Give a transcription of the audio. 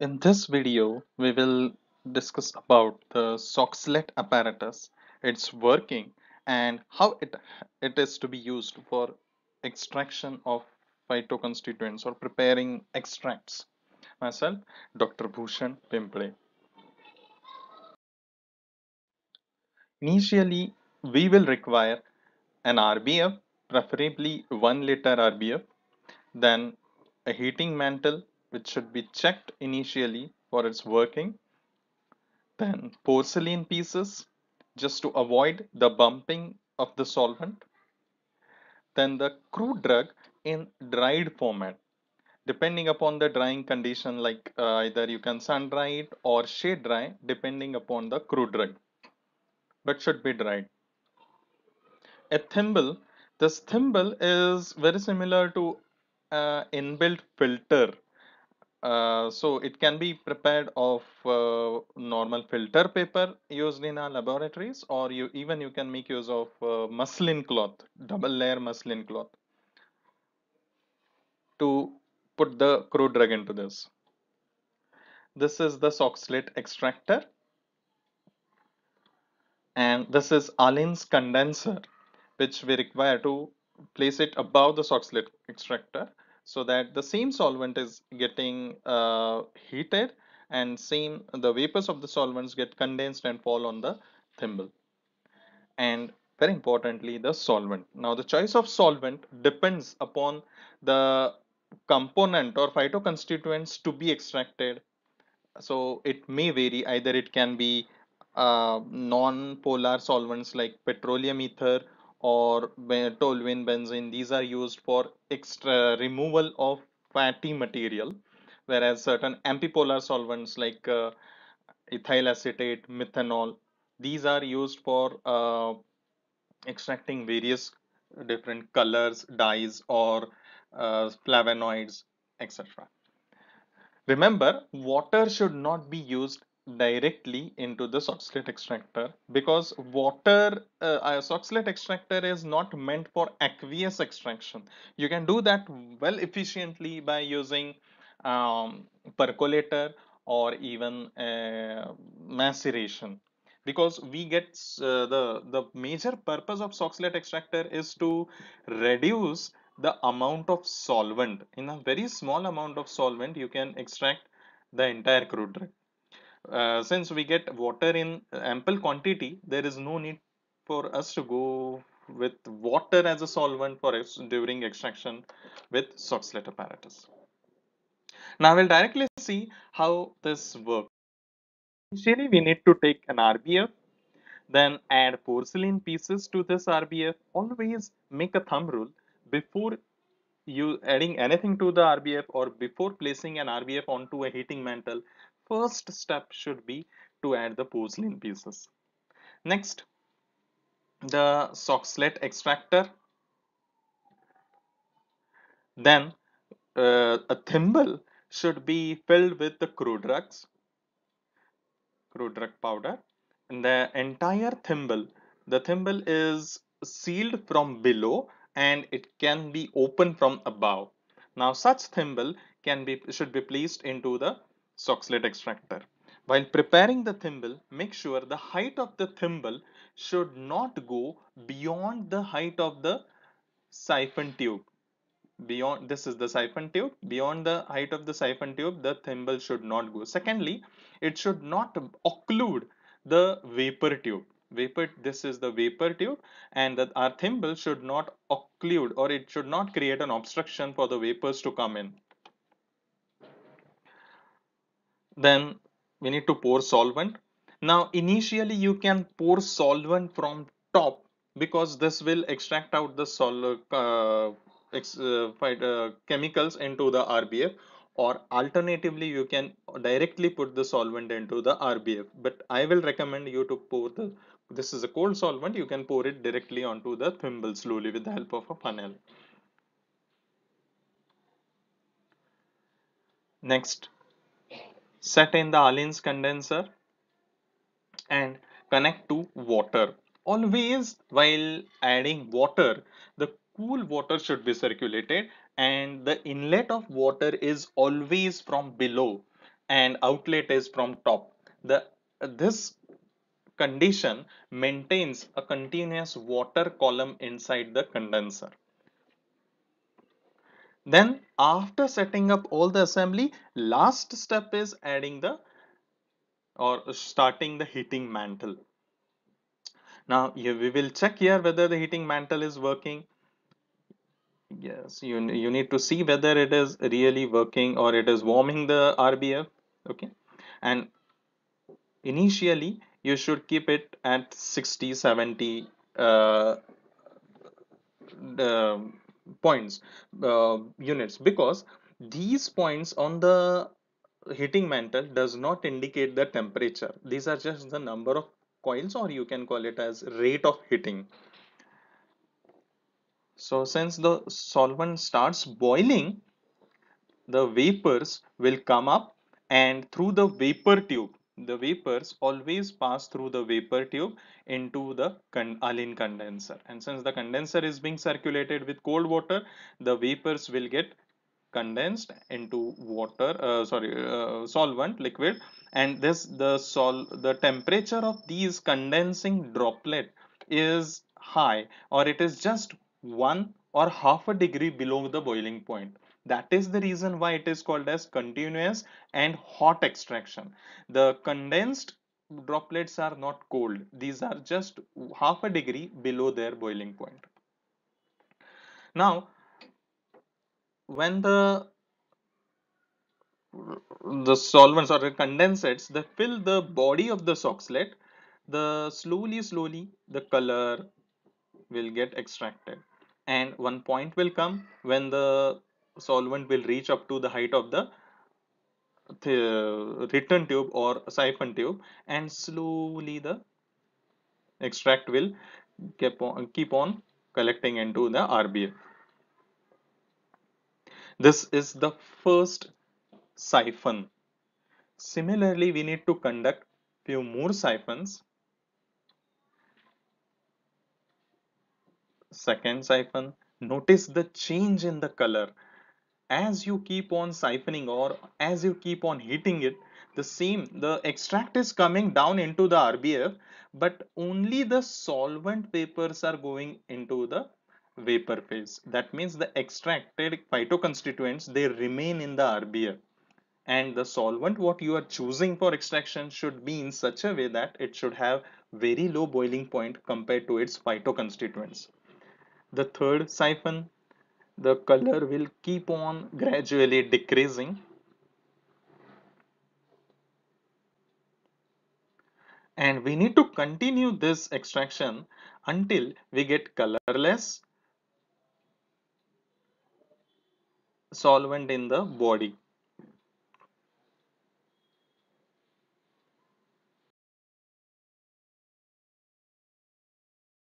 In this video, we will discuss about the Soxlet apparatus, its working and how it, it is to be used for extraction of phytoconstituents or preparing extracts. Myself, Dr. Bhushan Pimple. Initially, we will require an RBF, preferably 1 liter RBF, then a heating mantle which should be checked initially for its working. Then porcelain pieces just to avoid the bumping of the solvent. Then the crude drug in dried format depending upon the drying condition like uh, either you can sun dry it or shade dry depending upon the crude drug but should be dried a thimble this thimble is very similar to uh, inbuilt filter uh, so it can be prepared of uh, normal filter paper used in our laboratories or you even you can make use of uh, muslin cloth double layer muslin cloth to put the crude drug into this this is the soxlate extractor and this is alin's condenser which we require to place it above the soxlate extractor so that the same solvent is getting uh, heated and same the vapors of the solvents get condensed and fall on the thimble and very importantly the solvent now the choice of solvent depends upon the component or phytoconstituents to be extracted so it may vary either it can be uh, non-polar solvents like petroleum ether or toluene benzene these are used for extra removal of fatty material whereas certain ampipolar solvents like uh, ethyl acetate methanol these are used for uh, extracting various different colors dyes or uh, flavonoids etc remember water should not be used directly into the soxalate extractor because water uh, soxalate extractor is not meant for aqueous extraction you can do that well efficiently by using um, percolator or even uh, maceration because we get uh, the the major purpose of soxalate extractor is to reduce the amount of solvent in a very small amount of solvent you can extract the entire crude uh, since we get water in ample quantity there is no need for us to go with water as a solvent for ex during extraction with Soxlet apparatus. Now we'll directly see how this works. Initially we need to take an RBF then add porcelain pieces to this RBF. Always make a thumb rule before you adding anything to the RBF or before placing an RBF onto a heating mantle First step should be to add the porcelain pieces. Next, the soxalate extractor. Then uh, a thimble should be filled with the crude drugs, crude drug powder. And the entire thimble, the thimble is sealed from below and it can be opened from above. Now such thimble can be should be placed into the soxalate extractor. While preparing the thimble, make sure the height of the thimble should not go beyond the height of the siphon tube. Beyond this is the siphon tube. Beyond the height of the siphon tube, the thimble should not go. Secondly, it should not occlude the vapor tube. Vapor, this is the vapor tube, and the, our thimble should not occlude or it should not create an obstruction for the vapors to come in. Then we need to pour solvent. Now initially you can pour solvent from top because this will extract out the sol uh, ex uh, uh chemicals into the RBF or alternatively you can directly put the solvent into the RBF but I will recommend you to pour the this is a cold solvent you can pour it directly onto the thimble slowly with the help of a funnel next set in the Allen's condenser and connect to water. Always while adding water, the cool water should be circulated and the inlet of water is always from below and outlet is from top. The this condition maintains a continuous water column inside the condenser. Then after setting up all the assembly, last step is adding the or starting the heating mantle. Now we will check here whether the heating mantle is working. Yes, you, you need to see whether it is really working or it is warming the RBF. Okay. And initially you should keep it at 60, 70 uh, the points uh, units because these points on the heating mantle does not indicate the temperature these are just the number of coils or you can call it as rate of heating so since the solvent starts boiling the vapors will come up and through the vapor tube the vapors always pass through the vapor tube into the con alin condenser and since the condenser is being circulated with cold water the vapors will get condensed into water uh, sorry uh, solvent liquid and this the sol the temperature of these condensing droplet is high or it is just one or half a degree below the boiling point that is the reason why it is called as continuous and hot extraction. The condensed droplets are not cold. These are just half a degree below their boiling point. Now, when the the solvents or the condensates they fill the body of the soxalate the slowly slowly the color will get extracted and one point will come when the solvent will reach up to the height of the the return tube or siphon tube and slowly the extract will keep on keep on collecting into the RBF. This is the first siphon. Similarly, we need to conduct few more siphons. Second siphon. Notice the change in the color as you keep on siphoning or as you keep on heating it the same the extract is coming down into the rbf but only the solvent vapors are going into the vapor phase that means the extracted phytoconstituents they remain in the rbf and the solvent what you are choosing for extraction should be in such a way that it should have very low boiling point compared to its phytoconstituents the third siphon the color will keep on gradually decreasing and we need to continue this extraction until we get colorless solvent in the body